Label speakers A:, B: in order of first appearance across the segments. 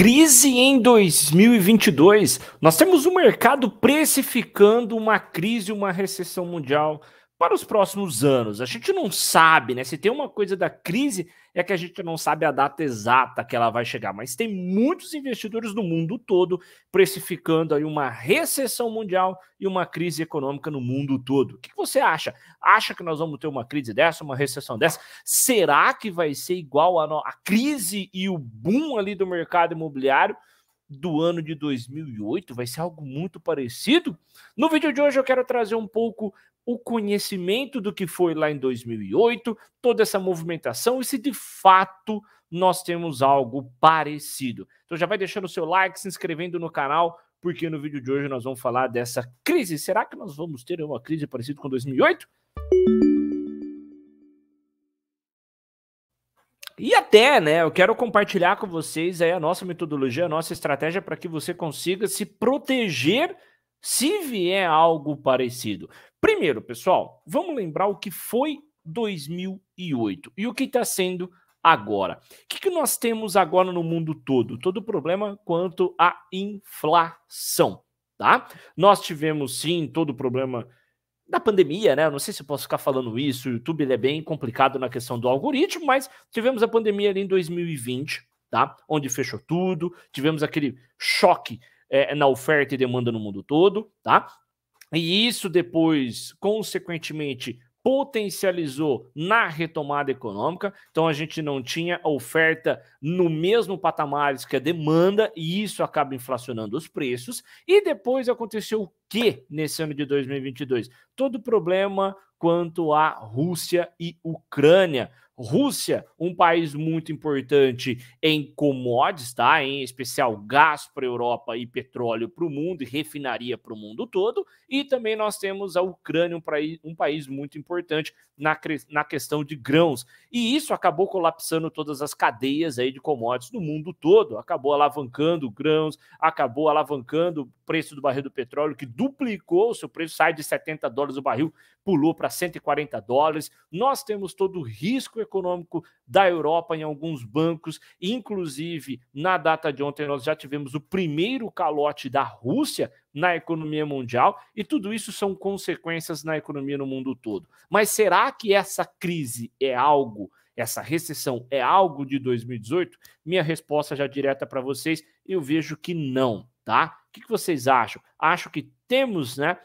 A: Crise em 2022. Nós temos o um mercado precificando uma crise, uma recessão mundial para os próximos anos. A gente não sabe, né? Se tem uma coisa da crise, é que a gente não sabe a data exata que ela vai chegar, mas tem muitos investidores no mundo todo precificando aí uma recessão mundial e uma crise econômica no mundo todo. O que você acha? Acha que nós vamos ter uma crise dessa, uma recessão dessa? Será que vai ser igual a, no... a crise e o boom ali do mercado imobiliário? do ano de 2008, vai ser algo muito parecido. No vídeo de hoje eu quero trazer um pouco o conhecimento do que foi lá em 2008, toda essa movimentação e se de fato nós temos algo parecido. Então já vai deixando o seu like, se inscrevendo no canal, porque no vídeo de hoje nós vamos falar dessa crise. Será que nós vamos ter uma crise parecida com 2008? E até, né, eu quero compartilhar com vocês aí a nossa metodologia, a nossa estratégia para que você consiga se proteger se vier algo parecido. Primeiro, pessoal, vamos lembrar o que foi 2008 e o que está sendo agora. O que, que nós temos agora no mundo todo? Todo problema quanto à inflação, tá? Nós tivemos sim todo problema da pandemia, né? não sei se eu posso ficar falando isso. O YouTube ele é bem complicado na questão do algoritmo, mas tivemos a pandemia ali em 2020, tá? Onde fechou tudo, tivemos aquele choque é, é, na oferta e demanda no mundo todo, tá? E isso depois, consequentemente, potencializou na retomada econômica. Então a gente não tinha oferta no mesmo patamar que a demanda e isso acaba inflacionando os preços. E depois aconteceu o que nesse ano de 2022? Todo problema quanto à Rússia e Ucrânia. Rússia, um país muito importante em commodities, tá? Em especial gás para a Europa e petróleo para o mundo e refinaria para o mundo todo. E também nós temos a Ucrânia, um país, um país muito importante na, na questão de grãos. E isso acabou colapsando todas as cadeias aí de commodities no mundo todo. Acabou alavancando grãos, acabou alavancando o preço do barril do petróleo, que duplicou o seu preço, sai de 70 dólares o barril, pulou para 140 dólares. Nós temos todo o risco econômico da Europa em alguns bancos, inclusive na data de ontem nós já tivemos o primeiro calote da Rússia na economia mundial, e tudo isso são consequências na economia no mundo todo. Mas será que essa crise é algo essa recessão é algo de 2018? Minha resposta já direta para vocês, eu vejo que não, tá? O que vocês acham? Acho que temos, né?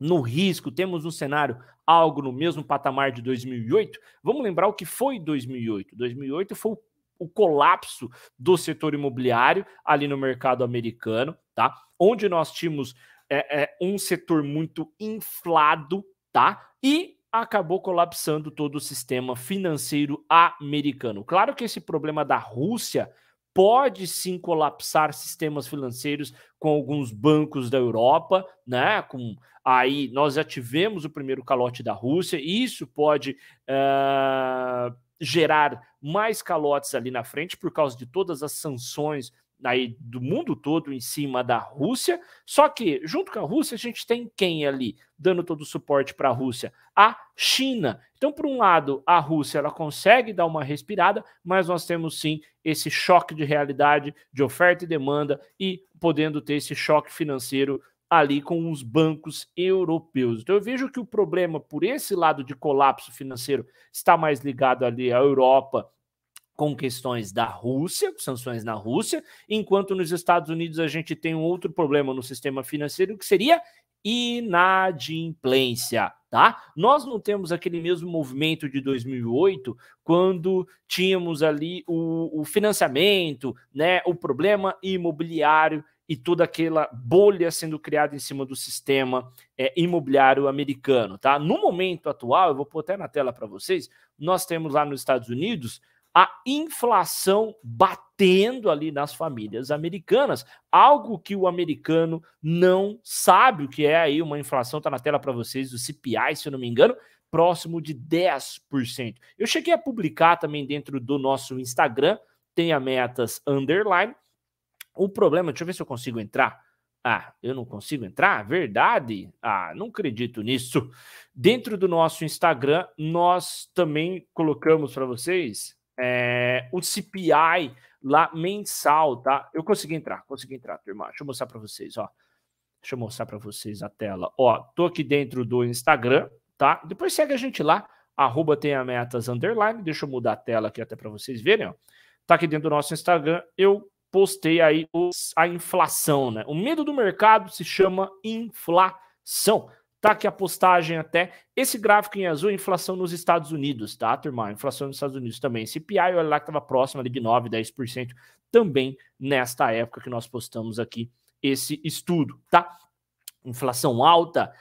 A: No risco, temos um cenário algo no mesmo patamar de 2008. Vamos lembrar o que foi 2008. 2008 foi o o colapso do setor imobiliário ali no mercado americano, tá? Onde nós tínhamos é, é, um setor muito inflado, tá? E acabou colapsando todo o sistema financeiro americano. Claro que esse problema da Rússia pode sim colapsar sistemas financeiros com alguns bancos da Europa, né? Com aí nós já tivemos o primeiro calote da Rússia, e isso pode uh, gerar mais calotes ali na frente por causa de todas as sanções aí do mundo todo em cima da Rússia. Só que, junto com a Rússia, a gente tem quem ali dando todo o suporte para a Rússia? A China. Então, por um lado, a Rússia ela consegue dar uma respirada, mas nós temos sim esse choque de realidade de oferta e demanda e podendo ter esse choque financeiro ali com os bancos europeus. Então eu vejo que o problema por esse lado de colapso financeiro está mais ligado ali à Europa com questões da Rússia, sanções na Rússia, enquanto nos Estados Unidos a gente tem um outro problema no sistema financeiro que seria inadimplência, tá? Nós não temos aquele mesmo movimento de 2008, quando tínhamos ali o, o financiamento, né, o problema imobiliário e toda aquela bolha sendo criada em cima do sistema é, imobiliário americano, tá? No momento atual, eu vou pôr até na tela para vocês, nós temos lá nos Estados Unidos a inflação batendo ali nas famílias americanas, algo que o americano não sabe o que é aí uma inflação, está na tela para vocês, o CPI, se eu não me engano, próximo de 10%. Eu cheguei a publicar também dentro do nosso Instagram, tem a metas underline. O problema, deixa eu ver se eu consigo entrar. Ah, eu não consigo entrar? Verdade? Ah, não acredito nisso. Dentro do nosso Instagram, nós também colocamos para vocês é, o CPI lá mensal, tá? Eu consegui entrar, consegui entrar, turma. Deixa eu mostrar para vocês, ó. Deixa eu mostrar para vocês a tela. Ó, tô aqui dentro do Instagram, tá? Depois segue a gente lá, arroba tenha metas underline. Deixa eu mudar a tela aqui até para vocês verem, ó. Tá aqui dentro do nosso Instagram. Eu postei aí os, a inflação, né? O medo do mercado se chama inflação. Tá aqui a postagem até. Esse gráfico em azul é inflação nos Estados Unidos, tá, turma? Inflação nos Estados Unidos também. Esse PI, olha lá que estava próximo ali de 9%, 10%, também nesta época que nós postamos aqui esse estudo, tá? Inflação alta,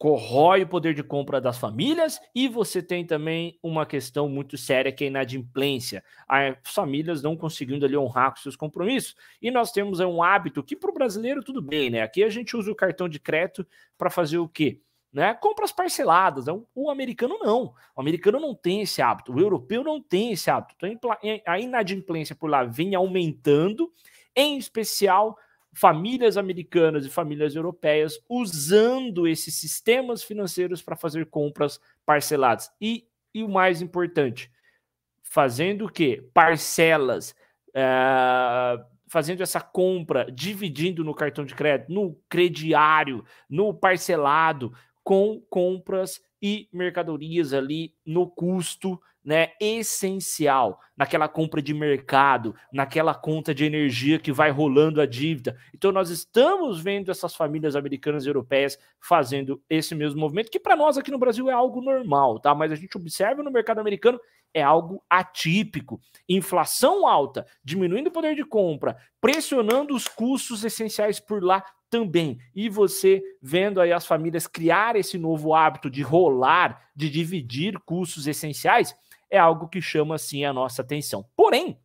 A: corrói o poder de compra das famílias e você tem também uma questão muito séria que é a inadimplência. As famílias não conseguindo ali honrar com seus compromissos. E nós temos é, um hábito que para o brasileiro tudo bem, né? Aqui a gente usa o cartão de crédito para fazer o quê? Né? Compras parceladas. É o americano não. O americano não tem esse hábito. O europeu não tem esse hábito. Então, a inadimplência por lá vem aumentando, em especial famílias americanas e famílias europeias usando esses sistemas financeiros para fazer compras parceladas. E, e o mais importante, fazendo o quê? Parcelas. Eh, fazendo essa compra, dividindo no cartão de crédito, no crediário, no parcelado, com compras e mercadorias ali no custo né, essencial, naquela compra de mercado, naquela conta de energia que vai rolando a dívida. Então, nós estamos vendo essas famílias americanas e europeias fazendo esse mesmo movimento, que para nós aqui no Brasil é algo normal, tá? Mas a gente observa no mercado americano é algo atípico. Inflação alta, diminuindo o poder de compra, pressionando os custos essenciais por lá, também. E você vendo aí as famílias criar esse novo hábito de rolar, de dividir cursos essenciais, é algo que chama sim a nossa atenção. Porém,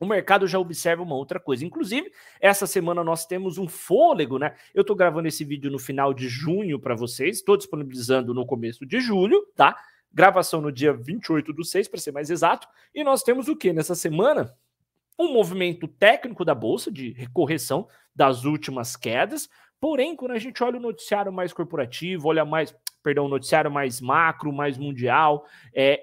A: o mercado já observa uma outra coisa. Inclusive, essa semana nós temos um fôlego, né? Eu estou gravando esse vídeo no final de junho para vocês, estou disponibilizando no começo de julho, tá? Gravação no dia 28 do 6, para ser mais exato. E nós temos o que nessa semana? um movimento técnico da bolsa de correção das últimas quedas. Porém, quando a gente olha o noticiário mais corporativo, olha mais, perdão, o noticiário mais macro, mais mundial, é,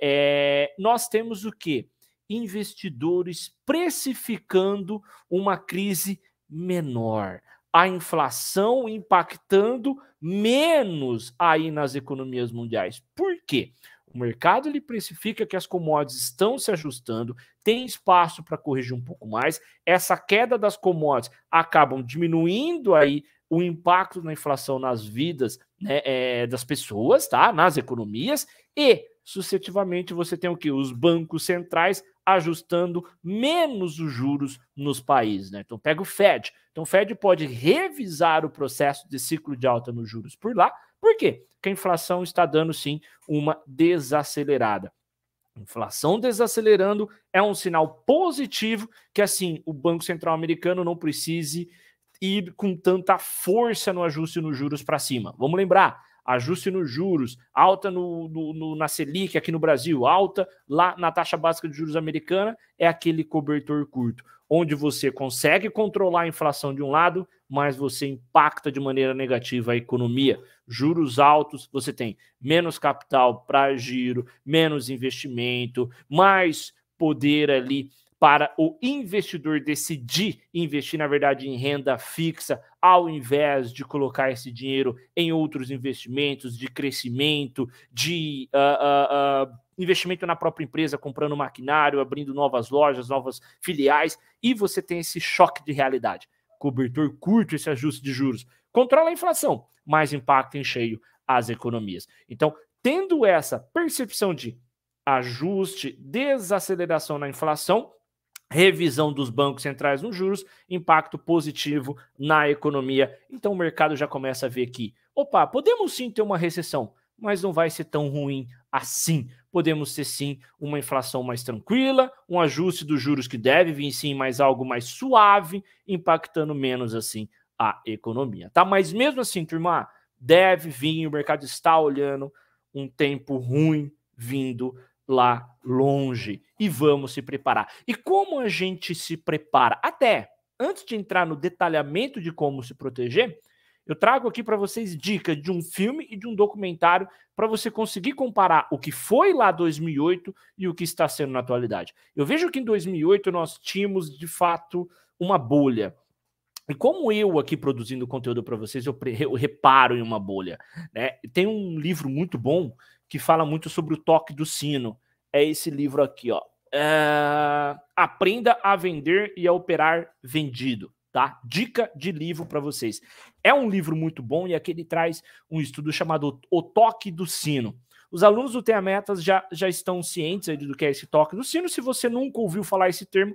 A: é, nós temos o que? Investidores precificando uma crise menor, a inflação impactando menos aí nas economias mundiais. Por quê? O mercado ele precifica que as commodities estão se ajustando, tem espaço para corrigir um pouco mais. Essa queda das commodities acabam diminuindo aí o impacto da inflação nas vidas né, é, das pessoas, tá? Nas economias e sucessivamente você tem o que os bancos centrais ajustando menos os juros nos países, né? Então pega o Fed. Então o Fed pode revisar o processo de ciclo de alta nos juros por lá. Por quê? Porque a inflação está dando sim uma desacelerada. Inflação desacelerando é um sinal positivo que assim o Banco Central Americano não precise ir com tanta força no ajuste nos juros para cima. Vamos lembrar, ajuste nos juros, alta no, no, no, na Selic aqui no Brasil, alta lá na taxa básica de juros americana, é aquele cobertor curto onde você consegue controlar a inflação de um lado, mas você impacta de maneira negativa a economia. Juros altos, você tem menos capital para giro, menos investimento, mais poder ali para o investidor decidir investir, na verdade, em renda fixa, ao invés de colocar esse dinheiro em outros investimentos de crescimento, de uh, uh, uh, investimento na própria empresa, comprando maquinário, abrindo novas lojas, novas filiais, e você tem esse choque de realidade. Cobertor curto, esse ajuste de juros. Controla a inflação, mas impacta em cheio as economias. Então, tendo essa percepção de ajuste, desaceleração na inflação, revisão dos bancos centrais nos juros, impacto positivo na economia. Então o mercado já começa a ver que, opa, podemos sim ter uma recessão, mas não vai ser tão ruim assim. Podemos ter sim uma inflação mais tranquila, um ajuste dos juros que deve vir sim, mas algo mais suave, impactando menos assim a economia, tá? Mas mesmo assim, turma, deve vir, o mercado está olhando um tempo ruim vindo lá longe e vamos se preparar. E como a gente se prepara? Até antes de entrar no detalhamento de como se proteger, eu trago aqui para vocês dicas de um filme e de um documentário para você conseguir comparar o que foi lá 2008 e o que está sendo na atualidade. Eu vejo que em 2008 nós tínhamos de fato uma bolha. E como eu aqui produzindo conteúdo para vocês, eu, eu, reparo em uma bolha. Né? Tem um livro muito bom que fala muito sobre o toque do sino. É esse livro aqui, ó. É... Aprenda a vender e a operar vendido tá? Dica de livro para vocês. É um livro muito bom e aqui ele traz um estudo chamado O Toque do Sino. Os alunos do Tenha Metas já, já estão cientes do que é esse toque do sino. Se você nunca ouviu falar esse termo,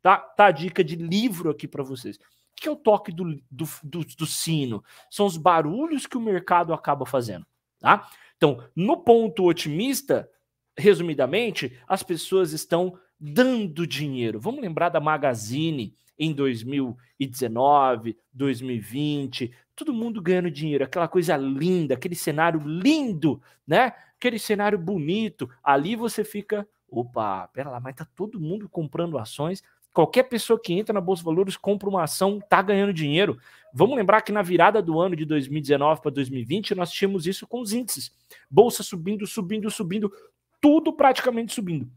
A: tá, tá a dica de livro aqui para vocês. O que é o toque do, do, do, do sino? São os barulhos que o mercado acaba fazendo, tá? Então, no ponto otimista, resumidamente, as pessoas estão dando dinheiro. Vamos lembrar da Magazine, em 2019, 2020, todo mundo ganhando dinheiro, aquela coisa linda, aquele cenário lindo, né? Aquele cenário bonito. Ali você fica, opa, pera lá, mas tá todo mundo comprando ações. Qualquer pessoa que entra na Bolsa de Valores compra uma ação, tá ganhando dinheiro. Vamos lembrar que na virada do ano de 2019 para 2020, nós tínhamos isso com os índices. Bolsa subindo, subindo, subindo, tudo praticamente subindo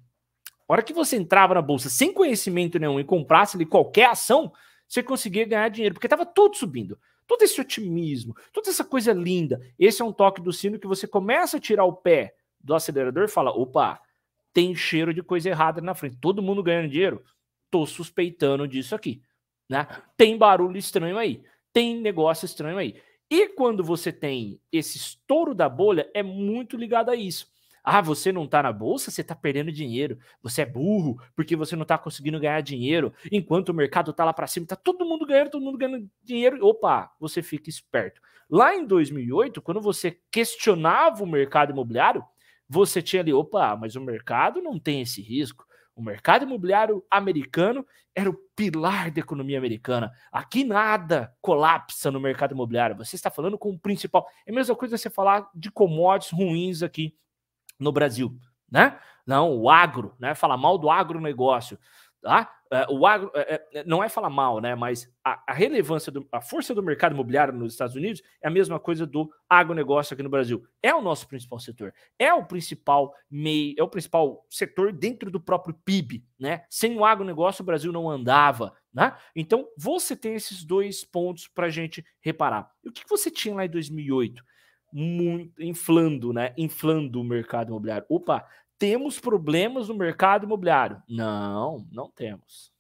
A: hora que você entrava na bolsa sem conhecimento nenhum e comprasse ali qualquer ação, você conseguia ganhar dinheiro, porque estava tudo subindo. Todo esse otimismo, toda essa coisa linda. Esse é um toque do sino que você começa a tirar o pé do acelerador e fala: opa, tem cheiro de coisa errada na frente. Todo mundo ganhando dinheiro? Tô suspeitando disso aqui. Né? Tem barulho estranho aí. Tem negócio estranho aí. E quando você tem esse estouro da bolha, é muito ligado a isso. Ah, você não tá na bolsa, você tá perdendo dinheiro. Você é burro porque você não tá conseguindo ganhar dinheiro. Enquanto o mercado tá lá para cima, tá todo mundo ganhando, todo mundo ganhando dinheiro. Opa, você fica esperto. Lá em 2008, quando você questionava o mercado imobiliário, você tinha ali, opa, mas o mercado não tem esse risco. O mercado imobiliário americano era o pilar da economia americana. Aqui nada colapsa no mercado imobiliário. Você está falando com o principal. É a mesma coisa você falar de commodities ruins aqui no Brasil, né? Não, o agro, né? Falar mal do agronegócio, tá? É, o agro é, é, não é falar mal, né? Mas a, relevância, do, a força do mercado imobiliário nos Estados Unidos é a mesma coisa do agronegócio aqui no Brasil. É o nosso principal setor, é o principal meio, é o principal setor dentro do próprio PIB, né? Sem o agronegócio, o Brasil não andava, né? Então você tem esses dois pontos para a gente reparar. E o que você tinha lá em 2008? muito inflando, né? Inflando o mercado imobiliário. Opa, temos problemas no mercado imobiliário? Não, não temos.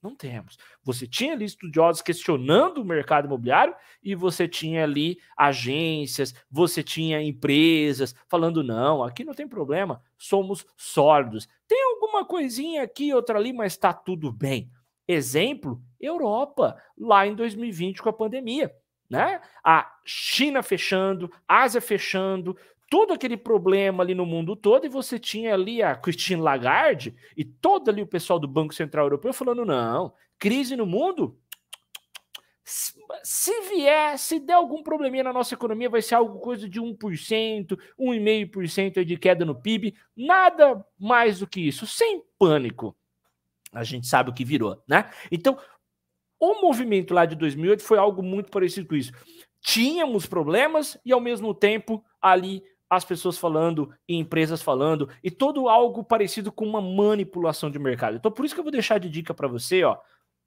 A: Não temos. Você tinha ali estudiosos questionando o mercado imobiliário e você tinha ali agências, você tinha empresas falando: não, aqui não tem problema, somos sólidos. Tem alguma coisinha aqui, outra ali, mas está tudo bem. Exemplo: Europa, lá em 2020 com a pandemia. Né? A China fechando, Ásia fechando, todo aquele problema ali no mundo todo, e você tinha ali a Christine Lagarde e todo ali o pessoal do Banco Central Europeu falando: não, crise no mundo. Se vier, se der algum probleminha na nossa economia, vai ser algo coisa de 1%, 1,5% de queda no PIB, nada mais do que isso, sem pânico. A gente sabe o que virou, né? Então, o movimento lá de 2008 foi algo muito parecido com isso. Tínhamos problemas e, ao mesmo tempo, ali as pessoas falando e empresas falando e todo algo parecido com uma manipulação de mercado. Então, por isso que eu vou deixar de dica para você, ó.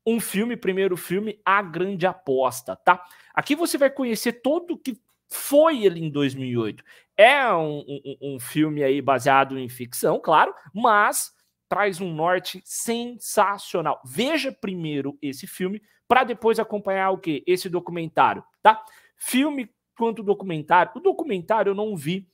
A: Um filme, primeiro filme, A Grande Aposta, tá? Aqui você vai conhecer todo o que foi ele em 2008. É um, um, um filme aí baseado em ficção, claro, mas traz um norte sensacional. Veja primeiro esse filme para depois acompanhar o que? Esse documentário, tá? Filme quanto documentário. O documentário eu não vi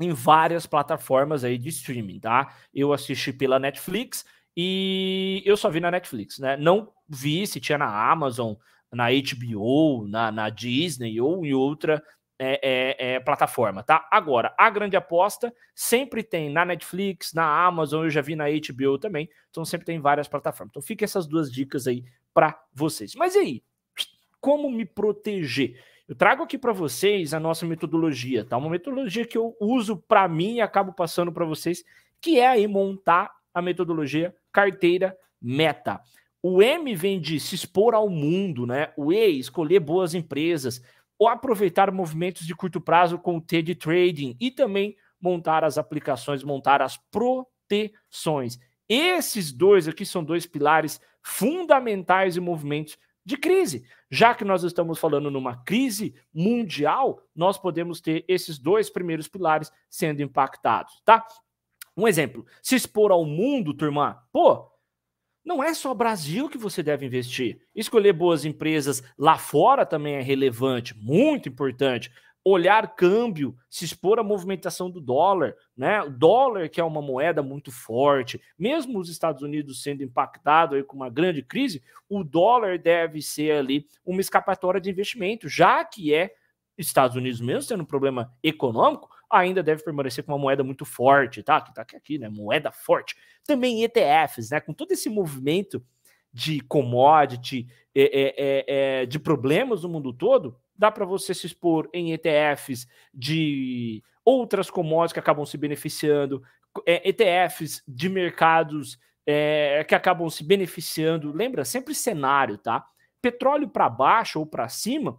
A: em várias plataformas aí de streaming, tá? Eu assisti pela Netflix e eu só vi na Netflix, né? Não vi se tinha na Amazon, na HBO, na, na Disney ou em outra é, é, é, plataforma, tá? Agora, a grande aposta sempre tem na Netflix, na Amazon, eu já vi na HBO também, então sempre tem várias plataformas. Então fica essas duas dicas aí para vocês. Mas e aí, como me proteger? Eu trago aqui para vocês a nossa metodologia, tá? Uma metodologia que eu uso para mim e acabo passando para vocês, que é aí montar a metodologia carteira meta. O M vem de se expor ao mundo, né? O E, escolher boas empresas ou aproveitar movimentos de curto prazo com o T de trading e também montar as aplicações, montar as proteções. Esses dois aqui são dois pilares fundamentais em movimentos de crise. Já que nós estamos falando numa crise mundial, nós podemos ter esses dois primeiros pilares sendo impactados, tá? Um exemplo, se expor ao mundo, turma, pô, não é só Brasil que você deve investir. Escolher boas empresas lá fora também é relevante, muito importante. Olhar câmbio, se expor à movimentação do dólar, né? O dólar que é uma moeda muito forte, mesmo os Estados Unidos sendo impactado aí com uma grande crise, o dólar deve ser ali uma escapatória de investimento, já que é Estados Unidos mesmo tendo um problema econômico, ainda deve permanecer com uma moeda muito forte, tá? Que tá aqui, né? Moeda forte. Também ETFs, né? Com todo esse movimento de commodity, é, é, é, é de problemas no mundo todo, dá para você se expor em ETFs de outras commodities que acabam se beneficiando, é, ETFs de mercados é, que acabam se beneficiando. Lembra sempre cenário, tá? Petróleo para baixo ou para cima,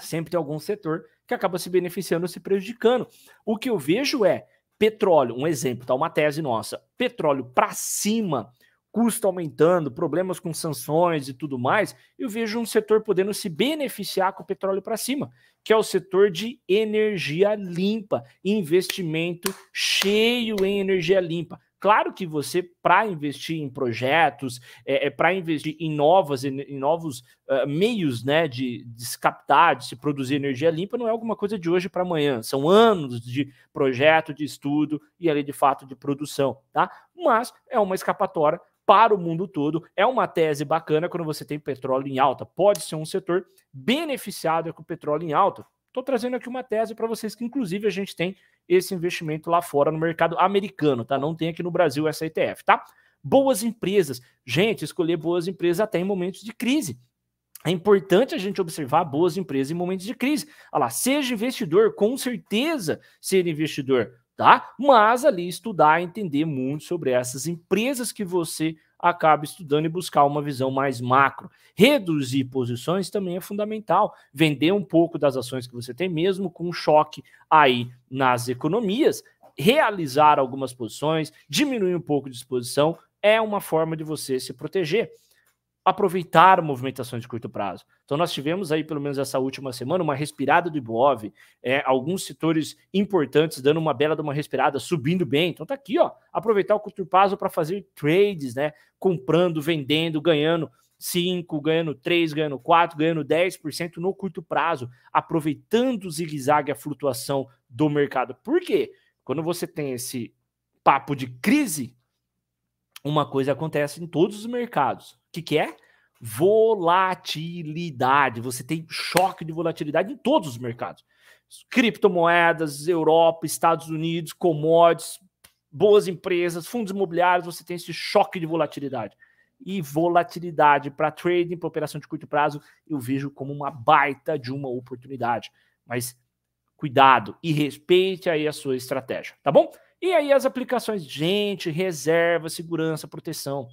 A: sempre tem algum setor que acaba se beneficiando ou se prejudicando. O que eu vejo é petróleo, um exemplo, tá uma tese nossa, petróleo para cima, custo aumentando, problemas com sanções e tudo mais, eu vejo um setor podendo se beneficiar com o petróleo para cima, que é o setor de energia limpa, investimento cheio em energia limpa. Claro que você, para investir em projetos, é, é para investir em novas, em, em novos uh, meios né, de, de se captar, de se produzir energia limpa, não é alguma coisa de hoje para amanhã. São anos de projeto, de estudo e ali de fato de produção, tá? Mas é uma escapatória para o mundo todo. É uma tese bacana quando você tem petróleo em alta. Pode ser um setor beneficiado com petróleo em alta. Estou trazendo aqui uma tese para vocês que, inclusive, a gente tem esse investimento lá fora no mercado americano, tá? Não tem aqui no Brasil essa ETF, tá? Boas empresas. Gente, escolher boas empresas até em momentos de crise. É importante a gente observar boas empresas em momentos de crise. Olha lá, seja investidor, com certeza ser investidor, tá? Mas ali estudar, entender muito sobre essas empresas que você acaba estudando e buscar uma visão mais macro. Reduzir posições também é fundamental. Vender um pouco das ações que você tem, mesmo com um choque aí nas economias, realizar algumas posições, diminuir um pouco de exposição, é uma forma de você se proteger aproveitar movimentações de curto prazo. Então nós tivemos aí, pelo menos essa última semana, uma respirada do Ibov, é, alguns setores importantes dando uma bela de uma respirada, subindo bem. Então tá aqui, ó, aproveitar o curto prazo para fazer trades, né? Comprando, vendendo, ganhando 5, ganhando 3, ganhando 4, ganhando 10% no curto prazo, aproveitando o zigue-zague, a flutuação do mercado. Por quê? Quando você tem esse papo de crise, uma coisa acontece em todos os mercados. O que, que é? Volatilidade. Você tem choque de volatilidade em todos os mercados. Criptomoedas, Europa, Estados Unidos, commodities, boas empresas, fundos imobiliários, você tem esse choque de volatilidade. E volatilidade para trading, para operação de curto prazo, eu vejo como uma baita de uma oportunidade. Mas cuidado e respeite aí a sua estratégia, tá bom? E aí as aplicações, gente, reserva, segurança, proteção.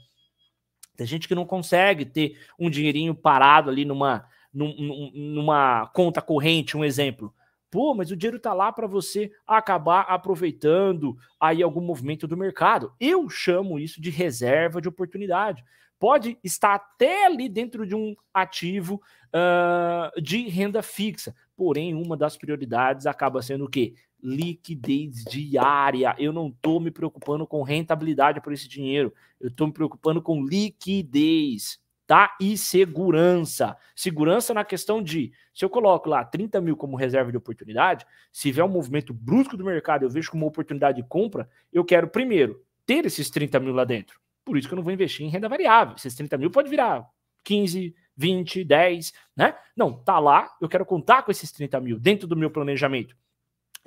A: Tem gente que não consegue ter um dinheirinho parado ali numa, numa conta corrente, um exemplo. Pô, mas o dinheiro tá lá para você acabar aproveitando aí algum movimento do mercado. Eu chamo isso de reserva de oportunidade. Pode estar até ali dentro de um ativo uh, de renda fixa, Porém, uma das prioridades acaba sendo o quê? Liquidez diária. Eu não estou me preocupando com rentabilidade por esse dinheiro. Eu estou me preocupando com liquidez, tá? E segurança. Segurança na questão de: se eu coloco lá 30 mil como reserva de oportunidade, se vier um movimento brusco do mercado, eu vejo como uma oportunidade de compra, eu quero primeiro ter esses 30 mil lá dentro. Por isso que eu não vou investir em renda variável. Esses 30 mil pode virar 15, 20, 10, né? Não, tá lá, eu quero contar com esses 30 mil dentro do meu planejamento.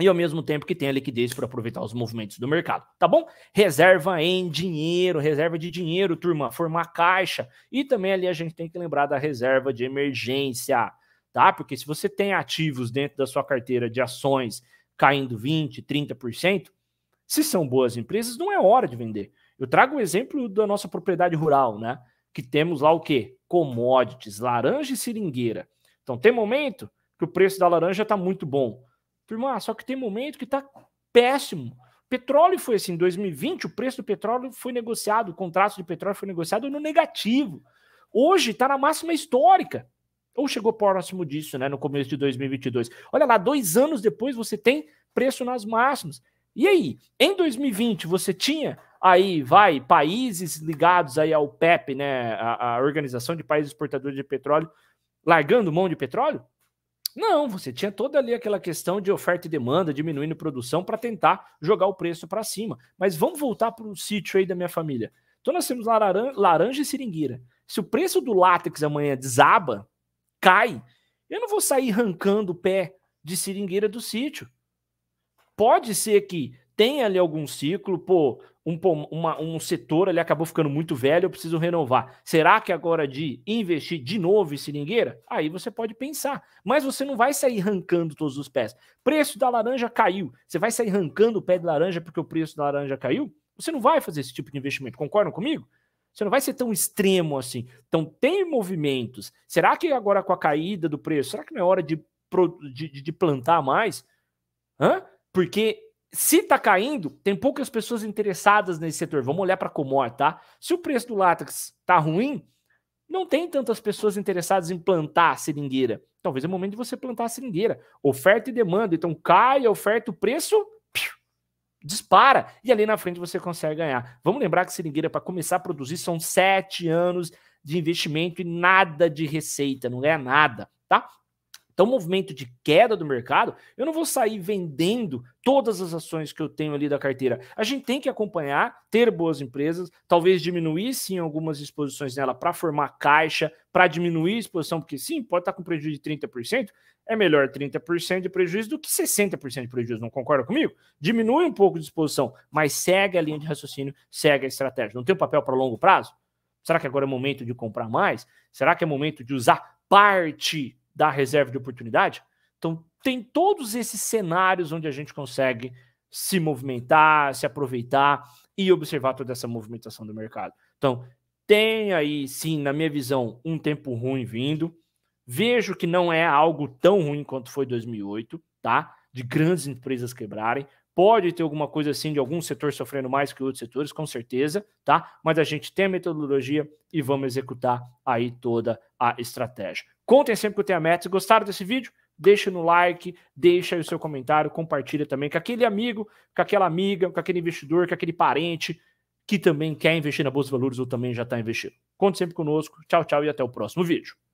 A: E ao mesmo tempo que tenha liquidez para aproveitar os movimentos do mercado, tá bom? Reserva em dinheiro, reserva de dinheiro, turma, formar caixa. E também ali a gente tem que lembrar da reserva de emergência, tá? Porque se você tem ativos dentro da sua carteira de ações caindo 20, 30%, se são boas empresas, não é hora de vender. Eu trago o exemplo da nossa propriedade rural, né? Que temos lá o quê? commodities, laranja e seringueira. Então, tem momento que o preço da laranja está muito bom. Turma, ah, só que tem momento que está péssimo. Petróleo foi assim, em 2020 o preço do petróleo foi negociado, o contrato de petróleo foi negociado no negativo. Hoje está na máxima histórica. Ou chegou próximo disso, né, no começo de 2022. Olha lá, dois anos depois você tem preço nas máximas. E aí, em 2020 você tinha aí vai países ligados aí ao PEP, né, a, a Organização de Países Exportadores de Petróleo, largando mão de petróleo? Não, você tinha toda ali aquela questão de oferta e demanda, diminuindo produção para tentar jogar o preço para cima. Mas vamos voltar para o sítio aí da minha família. Então nós temos laranja, laranja e seringueira. Se o preço do látex amanhã desaba, cai, eu não vou sair arrancando o pé de seringueira do sítio. Pode ser que tem ali algum ciclo, pô, um, uma, um setor ali acabou ficando muito velho, eu preciso renovar. Será que agora de investir de novo em seringueira? Aí você pode pensar, mas você não vai sair arrancando todos os pés. Preço da laranja caiu. Você vai sair arrancando o pé de laranja porque o preço da laranja caiu? Você não vai fazer esse tipo de investimento, concordam comigo? Você não vai ser tão extremo assim. Então tem movimentos. Será que agora com a caída do preço, será que não é hora de, de, de plantar mais? Hã? Porque se está caindo, tem poucas pessoas interessadas nesse setor. Vamos olhar para Comor, tá? Se o preço do látex está ruim, não tem tantas pessoas interessadas em plantar a seringueira. Talvez é o momento de você plantar a seringueira. Oferta e demanda. Então cai a oferta, o preço piu, dispara. E ali na frente você consegue ganhar. Vamos lembrar que seringueira, para começar a produzir, são sete anos de investimento e nada de receita, não é nada, tá? Então, movimento de queda do mercado, eu não vou sair vendendo todas as ações que eu tenho ali da carteira. A gente tem que acompanhar, ter boas empresas, talvez diminuir sim algumas exposições nela para formar caixa, para diminuir a exposição, porque sim, pode estar tá com prejuízo de 30%, é melhor 30% de prejuízo do que 60% de prejuízo, não concorda comigo? Diminui um pouco de exposição, mas segue a linha de raciocínio, segue a estratégia. Não tem um papel para longo prazo? Será que agora é momento de comprar mais? Será que é momento de usar parte da reserva de oportunidade. Então, tem todos esses cenários onde a gente consegue se movimentar, se aproveitar e observar toda essa movimentação do mercado. Então, tem aí, sim, na minha visão, um tempo ruim vindo. Vejo que não é algo tão ruim quanto foi 2008, tá? De grandes empresas quebrarem. Pode ter alguma coisa assim de algum setor sofrendo mais que outros setores, com certeza, tá? Mas a gente tem a metodologia e vamos executar aí toda a estratégia. Contem sempre que eu tenho a meta. Se Gostaram desse vídeo? Deixa no like, deixa aí o seu comentário, compartilha também com aquele amigo, com aquela amiga, com aquele investidor, com aquele parente que também quer investir na Bolsa de Valores ou também já está investindo. Conte sempre conosco. Tchau, tchau e até o próximo vídeo.